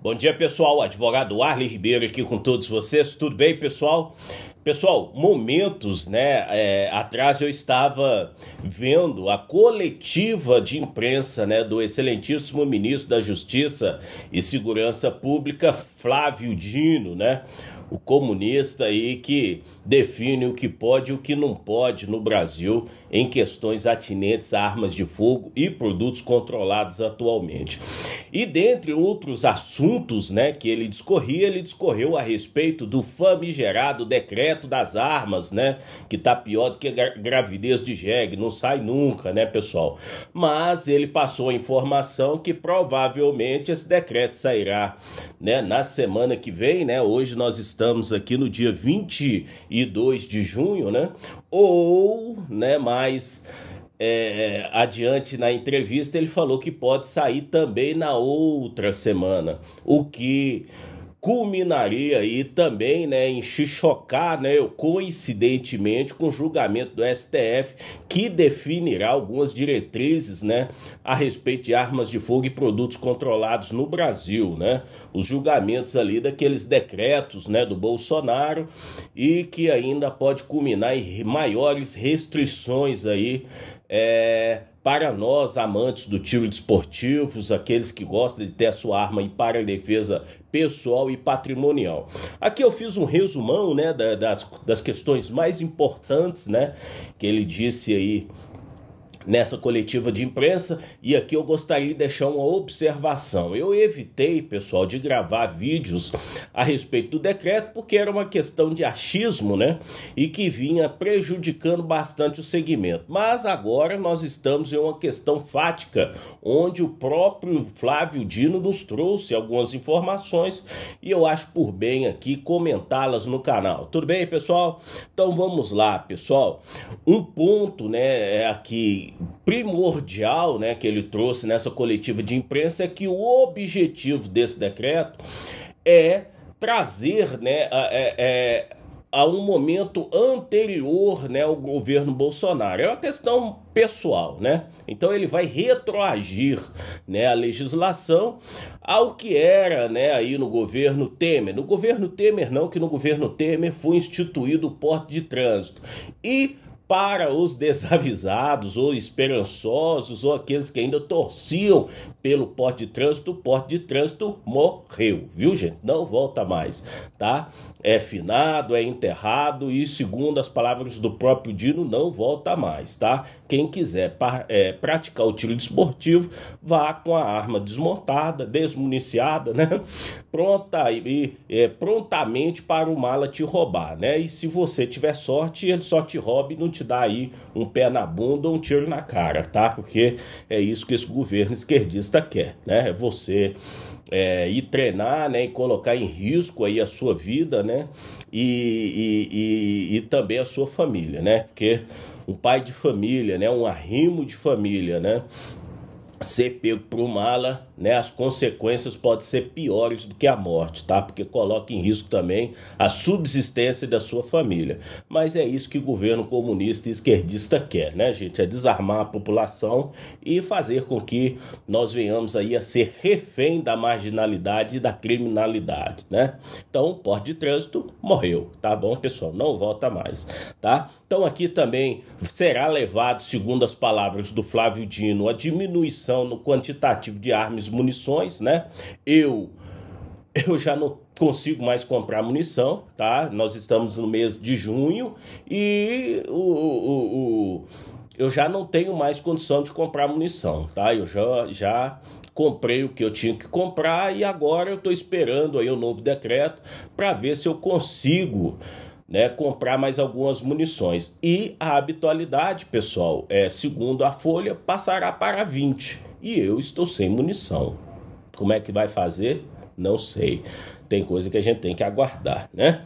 Bom dia, pessoal. Advogado Arley Ribeiro aqui com todos vocês. Tudo bem, pessoal? Pessoal, momentos né, é, atrás eu estava vendo a coletiva de imprensa né, do excelentíssimo ministro da Justiça e Segurança Pública, Flávio Dino, né? O comunista aí que define o que pode e o que não pode no Brasil em questões atinentes a armas de fogo e produtos controlados atualmente. E dentre outros assuntos né, que ele discorria, ele discorreu a respeito do famigerado decreto aumento das armas, né? Que tá pior do que gravidez de jegue, não sai nunca, né, pessoal? Mas ele passou a informação que provavelmente esse decreto sairá, né, na semana que vem, né? Hoje nós estamos aqui no dia 22 de junho, né? Ou, né, mais é, adiante na entrevista, ele falou que pode sair também na outra semana, o que culminaria aí também né, em chocar, né, coincidentemente com o julgamento do STF, que definirá algumas diretrizes né, a respeito de armas de fogo e produtos controlados no Brasil. Né? Os julgamentos ali daqueles decretos né, do Bolsonaro e que ainda pode culminar em maiores restrições aí. É, para nós, amantes do tiro desportivo, de aqueles que gostam de ter a sua arma e para a defesa pessoal e patrimonial. Aqui eu fiz um resumão né, das, das questões mais importantes né, que ele disse aí nessa coletiva de imprensa. E aqui eu gostaria de deixar uma observação. Eu evitei, pessoal, de gravar vídeos a respeito do decreto, porque era uma questão de achismo, né? E que vinha prejudicando bastante o segmento. Mas agora nós estamos em uma questão fática, onde o próprio Flávio Dino nos trouxe algumas informações e eu acho por bem aqui comentá-las no canal. Tudo bem, pessoal? Então vamos lá, pessoal. Um ponto, né, é aqui primordial né, que ele trouxe nessa coletiva de imprensa é que o objetivo desse decreto é trazer né, a, a, é, é, a um momento anterior né, ao governo Bolsonaro. É uma questão pessoal, né? Então ele vai retroagir né, a legislação ao que era né, aí no governo Temer. No governo Temer não, que no governo Temer foi instituído o porte de trânsito. E para os desavisados ou esperançosos ou aqueles que ainda torciam pelo porte de trânsito, o porte de trânsito morreu, viu gente? Não volta mais, tá? É finado, é enterrado e segundo as palavras do próprio Dino, não volta mais, tá? Quem quiser é, praticar o tiro desportivo, vá com a arma desmontada, desmuniciada, né? Pronta e é, prontamente para o mala te roubar, né? E se você tiver sorte, ele só te roube e não te te dar aí um pé na bunda ou um tiro na cara, tá? Porque é isso que esse governo esquerdista quer, né? É você é, ir treinar, né? E colocar em risco aí a sua vida, né? E, e, e, e também a sua família, né? Porque um pai de família, né? Um arrimo de família, né? Ser pego por mala né, as consequências podem ser piores do que a morte, tá? Porque coloca em risco também a subsistência da sua família. Mas é isso que o governo comunista e esquerdista quer, né, gente? É desarmar a população e fazer com que nós venhamos aí a ser refém da marginalidade e da criminalidade, né? Então, o porte de trânsito morreu, tá bom, pessoal? Não volta mais, tá? Então, aqui também será levado, segundo as palavras do Flávio Dino, a diminuição no quantitativo de armas munições, né? Eu eu já não consigo mais comprar munição, tá? Nós estamos no mês de junho e o, o, o eu já não tenho mais condição de comprar munição, tá? Eu já, já comprei o que eu tinha que comprar e agora eu estou esperando aí o um novo decreto para ver se eu consigo né, comprar mais algumas munições. E a habitualidade, pessoal, é, segundo a Folha, passará para 20 e eu estou sem munição. Como é que vai fazer? Não sei. Tem coisa que a gente tem que aguardar, né?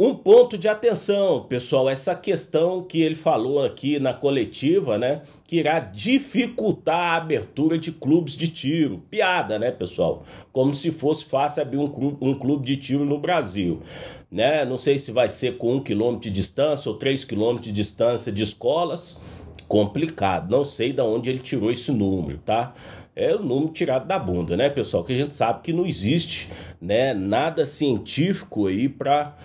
Um ponto de atenção, pessoal, essa questão que ele falou aqui na coletiva, né? Que irá dificultar a abertura de clubes de tiro. Piada, né, pessoal? Como se fosse fácil abrir um clube, um clube de tiro no Brasil. Né? Não sei se vai ser com um quilômetro de distância ou três quilômetros de distância de escolas complicado. Não sei de onde ele tirou esse número, tá? É o número tirado da bunda, né, pessoal? Que a gente sabe que não existe, né, nada científico aí para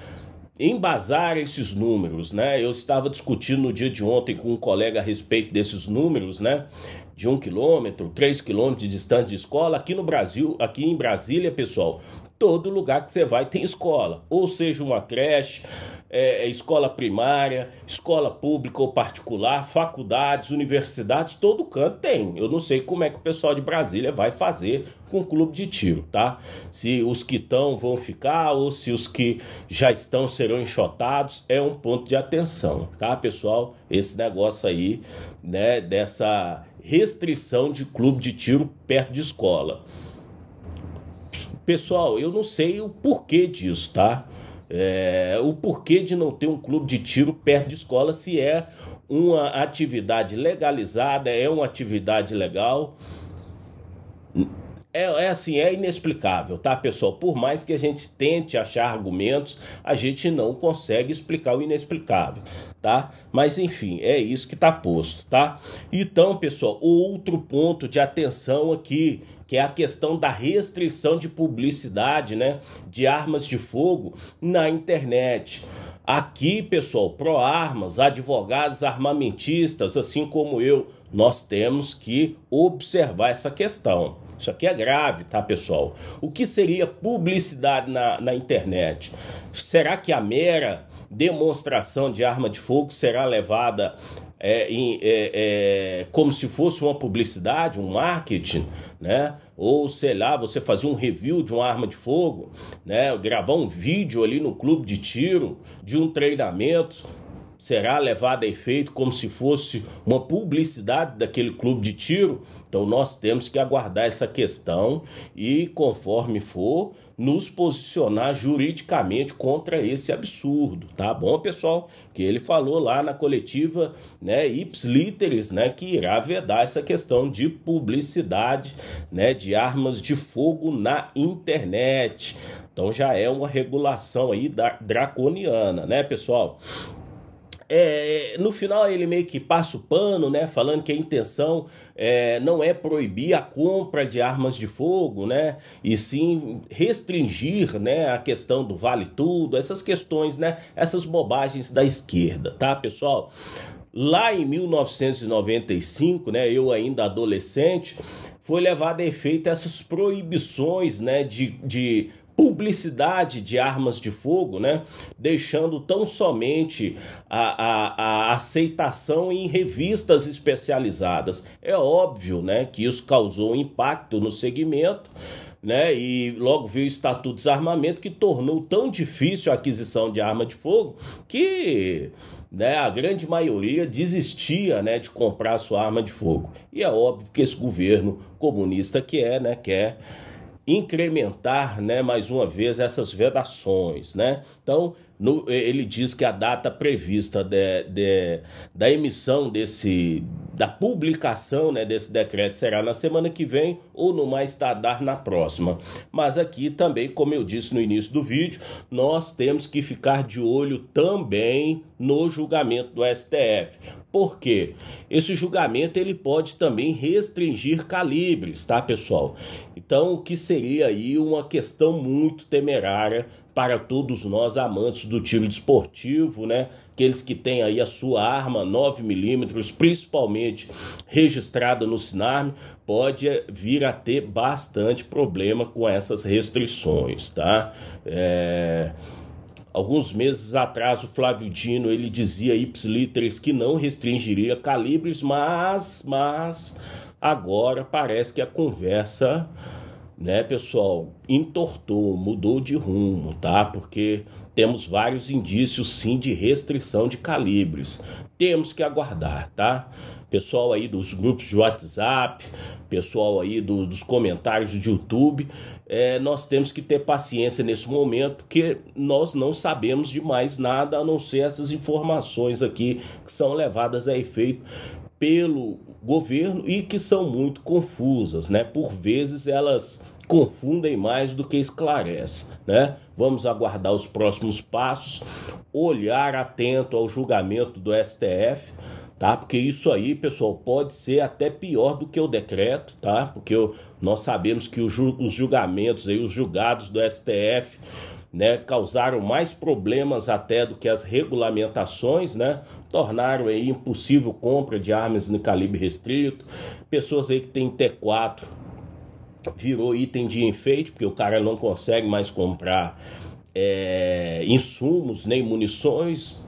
embasar esses números, né? Eu estava discutindo no dia de ontem com um colega a respeito desses números, né? De um quilômetro, três quilômetros de distância de escola. Aqui no Brasil, aqui em Brasília, pessoal, todo lugar que você vai tem escola, ou seja, uma creche, é, é, escola primária, escola pública ou particular, faculdades, universidades, todo canto tem. Eu não sei como é que o pessoal de Brasília vai fazer com o clube de tiro, tá? Se os que estão vão ficar ou se os que já estão serão enxotados, é um ponto de atenção, tá, pessoal? Esse negócio aí, né, dessa restrição de clube de tiro perto de escola. Pessoal, eu não sei o porquê disso, tá? É, o porquê de não ter um clube de tiro perto de escola se é uma atividade legalizada, é uma atividade legal. É, é, assim, é inexplicável, tá, pessoal? Por mais que a gente tente achar argumentos, a gente não consegue explicar o inexplicável, tá? Mas enfim, é isso que tá posto, tá? Então, pessoal, outro ponto de atenção aqui, que é a questão da restrição de publicidade, né, de armas de fogo na internet. Aqui, pessoal, pro armas advogados armamentistas, assim como eu, nós temos que observar essa questão isso aqui é grave, tá, pessoal? O que seria publicidade na, na internet? Será que a mera demonstração de arma de fogo será levada é, em, é, é, como se fosse uma publicidade, um marketing, né? Ou sei lá, você fazer um review de uma arma de fogo, né? Gravar um vídeo ali no clube de tiro, de um treinamento será levada a efeito como se fosse uma publicidade daquele clube de tiro? Então nós temos que aguardar essa questão e, conforme for, nos posicionar juridicamente contra esse absurdo, tá bom, pessoal? Que ele falou lá na coletiva, né, ips literis, né, que irá vedar essa questão de publicidade, né, de armas de fogo na internet. Então já é uma regulação aí da draconiana, né, pessoal? É, é, no final ele meio que passa o pano, né? Falando que a intenção é, não é proibir a compra de armas de fogo, né? E sim restringir, né? A questão do vale tudo, essas questões, né? Essas bobagens da esquerda, tá, pessoal? Lá em 1995, né, eu ainda adolescente, foi levada a efeito essas proibições né, de, de publicidade de armas de fogo, né? deixando tão somente a, a, a, aceitação em revistas especializadas. É óbvio né, que isso causou um impacto no segmento. Né, e logo veio o Estatuto de Desarmamento que tornou tão difícil a aquisição de arma de fogo que né, a grande maioria desistia né, de comprar sua arma de fogo. E é óbvio que esse governo comunista que é, né, quer incrementar, né, mais uma vez essas vedações, né? Então, no, ele diz que a data prevista de, de, da emissão desse da publicação né, desse decreto será na semana que vem ou no mais tardar na próxima. Mas aqui também, como eu disse no início do vídeo, nós temos que ficar de olho também no julgamento do STF. Por quê? Esse julgamento ele pode também restringir calibres, tá, pessoal? Então, o que seria aí uma questão muito temerária para todos nós amantes do tiro desportivo, né? Aqueles que têm aí a sua arma 9mm, principalmente registrada no Sinarme, pode eh, vir a ter bastante problema com essas restrições, tá? É... Alguns meses atrás, o Flávio Dino ele dizia ipsiliteres que não restringiria calibres, mas, mas agora parece que a conversa né, pessoal, entortou, mudou de rumo, tá? Porque temos vários indícios sim de restrição de calibres. Temos que aguardar, tá? Pessoal aí dos grupos de WhatsApp, pessoal aí do, dos comentários do YouTube, é, nós temos que ter paciência nesse momento, porque nós não sabemos de mais nada a não ser essas informações aqui que são levadas a efeito pelo governo e que são muito confusas, né? Por vezes elas confundem mais do que esclarecem, né? Vamos aguardar os próximos passos, olhar atento ao julgamento do STF, tá? Porque isso aí, pessoal, pode ser até pior do que o decreto, tá? Porque nós sabemos que os julgamentos aí, os julgados do STF né, causaram mais problemas até do que as regulamentações, né, tornaram aí impossível compra de armas no calibre restrito, pessoas aí que têm T4 virou item de enfeite, porque o cara não consegue mais comprar é, insumos nem munições,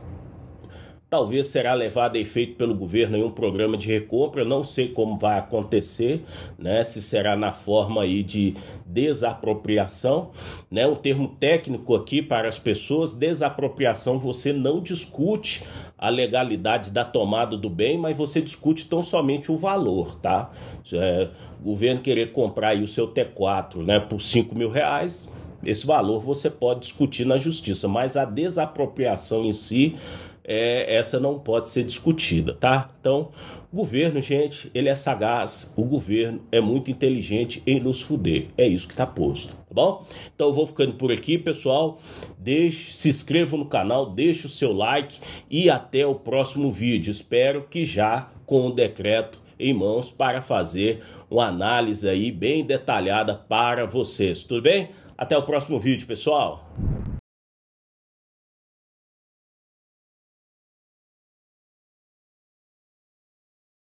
talvez será levado a efeito pelo governo em um programa de recompra, não sei como vai acontecer, né, se será na forma aí de desapropriação, né, um termo técnico aqui para as pessoas, desapropriação você não discute a legalidade da tomada do bem, mas você discute tão somente o valor, tá? É, o governo querer comprar aí o seu T4, né, por 5 mil reais, esse valor você pode discutir na justiça, mas a desapropriação em si é, essa não pode ser discutida, tá? Então, o governo, gente, ele é sagaz, o governo é muito inteligente em nos fuder. É isso que tá posto, tá bom? Então eu vou ficando por aqui, pessoal. Deixe, se inscreva no canal, deixe o seu like e até o próximo vídeo. Espero que já com o decreto em mãos para fazer uma análise aí bem detalhada para vocês, tudo bem? Até o próximo vídeo, pessoal.